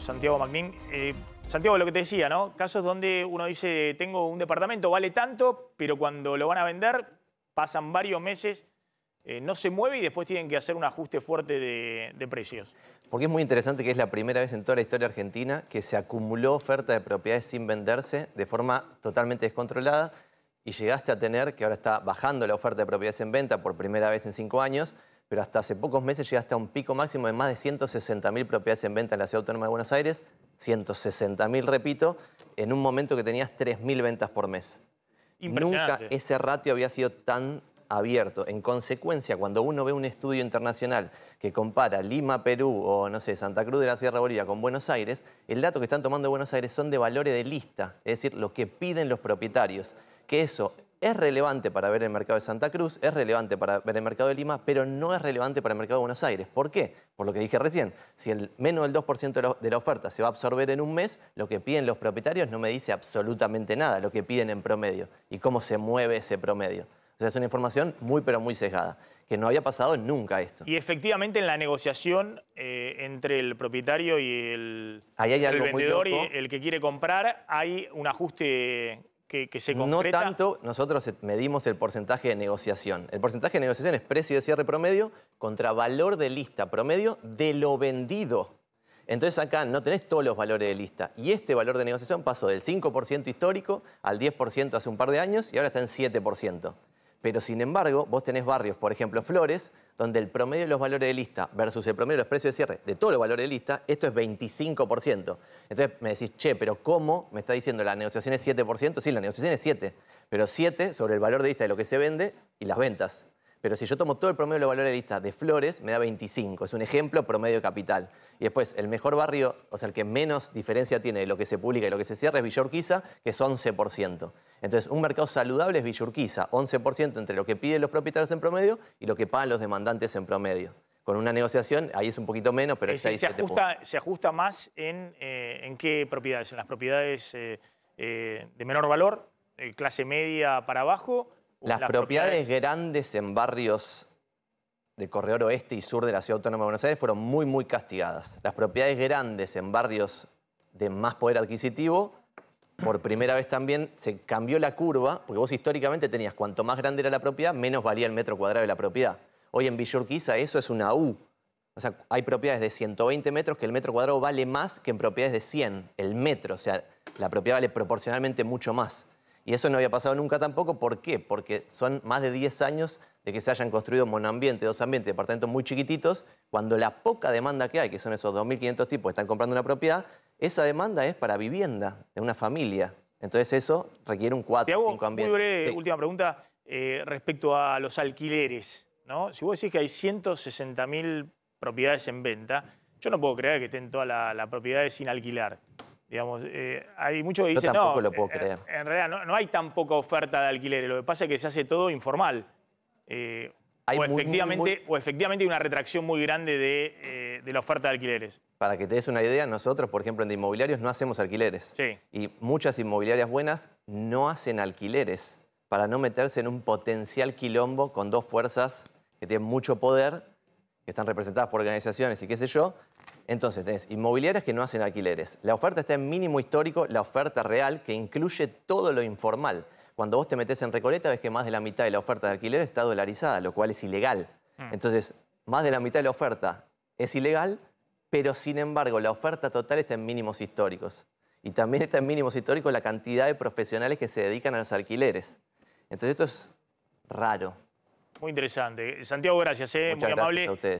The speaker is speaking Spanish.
Santiago Magnín. Eh, Santiago, lo que te decía, ¿no? Casos donde uno dice, tengo un departamento, vale tanto, pero cuando lo van a vender pasan varios meses, eh, no se mueve y después tienen que hacer un ajuste fuerte de, de precios. Porque es muy interesante que es la primera vez en toda la historia argentina que se acumuló oferta de propiedades sin venderse de forma totalmente descontrolada y llegaste a tener, que ahora está bajando la oferta de propiedades en venta por primera vez en cinco años, pero hasta hace pocos meses llegaste a un pico máximo de más de 160.000 propiedades en venta en la Ciudad Autónoma de Buenos Aires, 160.000, repito, en un momento que tenías 3.000 ventas por mes. Nunca ese ratio había sido tan abierto. En consecuencia, cuando uno ve un estudio internacional que compara Lima, Perú o, no sé, Santa Cruz de la Sierra Bolivia con Buenos Aires, el dato que están tomando Buenos Aires son de valores de lista, es decir, lo que piden los propietarios. Que eso es relevante para ver el mercado de Santa Cruz, es relevante para ver el mercado de Lima, pero no es relevante para el mercado de Buenos Aires. ¿Por qué? Por lo que dije recién, si el menos del 2% de la oferta se va a absorber en un mes, lo que piden los propietarios no me dice absolutamente nada, lo que piden en promedio y cómo se mueve ese promedio. O sea, es una información muy, pero muy sesgada, que no había pasado nunca esto. Y efectivamente en la negociación eh, entre el propietario y el, vendedor y el que quiere comprar, hay un ajuste no tanto, nosotros medimos el porcentaje de negociación. El porcentaje de negociación es precio de cierre promedio contra valor de lista promedio de lo vendido. Entonces acá no tenés todos los valores de lista. Y este valor de negociación pasó del 5% histórico al 10% hace un par de años y ahora está en 7%. Pero sin embargo, vos tenés barrios, por ejemplo, Flores, donde el promedio de los valores de lista versus el promedio de los precios de cierre de todos los valores de lista, esto es 25%. Entonces me decís, che, pero ¿cómo? Me está diciendo la negociación es 7%. Sí, la negociación es 7, pero 7 sobre el valor de lista de lo que se vende y las ventas. Pero si yo tomo todo el promedio de los valores de lista de flores, me da 25. Es un ejemplo promedio capital. Y después, el mejor barrio, o sea, el que menos diferencia tiene de lo que se publica y lo que se cierra es Villorquiza que es 11%. Entonces, un mercado saludable es Villa 11% entre lo que piden los propietarios en promedio y lo que pagan los demandantes en promedio con una negociación, ahí es un poquito menos, pero se, ajusta, se ajusta más eh, en, qué propiedades, en las propiedades eh, eh, de menor valor, clase media para abajo, las, propiedades, grandes en barrios de corredor oeste y sur de la Ciudad Autónoma de Buenos Aires fueron muy, muy castigadas. Las propiedades grandes en barrios de más poder adquisitivo, por primera vez también se cambió la curva, porque vos históricamente tenías cuanto más grande era la propiedad, menos valía el metro cuadrado de la propiedad. Hoy en Villurquiza eso es una U. O sea, hay propiedades de 120 metros que el metro cuadrado vale más que en propiedades de 100, el metro. O sea, la propiedad vale proporcionalmente mucho más. Y eso no había pasado nunca tampoco. ¿Por qué? Porque son más de 10 años de que se hayan construido monoambiente, dos ambientes, departamentos muy chiquititos, cuando la poca demanda que hay, que son esos 2.500 tipos que están comprando una propiedad, esa demanda es para vivienda de una familia. Entonces eso requiere un 4 o 5 ambientes. Muy última pregunta eh, respecto a los alquileres. ¿no? Si vos decís que hay 160.000 propiedades en venta, yo no puedo creer que estén todas las propiedades sin alquilar. Digamos, eh, hay muchos Yo tampoco no, lo puedo en, eh, creer. En realidad no, hay tan poca oferta de alquileres, lo que pasa es que se hace todo informal. Eh, hay o, efectivamente, o efectivamente hay una retracción muy grande de, la oferta de alquileres. Para que te des una idea, nosotros, por ejemplo, en de inmobiliarios no hacemos alquileres. Y muchas inmobiliarias buenas no hacen alquileres para no meterse en un potencial quilombo con dos fuerzas que tienen mucho poder, que están representadas por organizaciones y qué sé yo, entonces, tenés inmobiliarias que no hacen alquileres. La oferta está en mínimo histórico, la oferta real, que incluye todo lo informal. Cuando vos te metes en Recoleta, ves que más de la mitad de la oferta de alquiler está dolarizada, lo cual es ilegal. Mm. Entonces, más de la mitad de la oferta es ilegal, pero sin embargo, la oferta total está en mínimos históricos. Y también está en mínimos históricos la cantidad de profesionales que se dedican a los alquileres. Entonces, esto es raro. Muy interesante. Santiago, gracias. ¿eh? gracias A ustedes.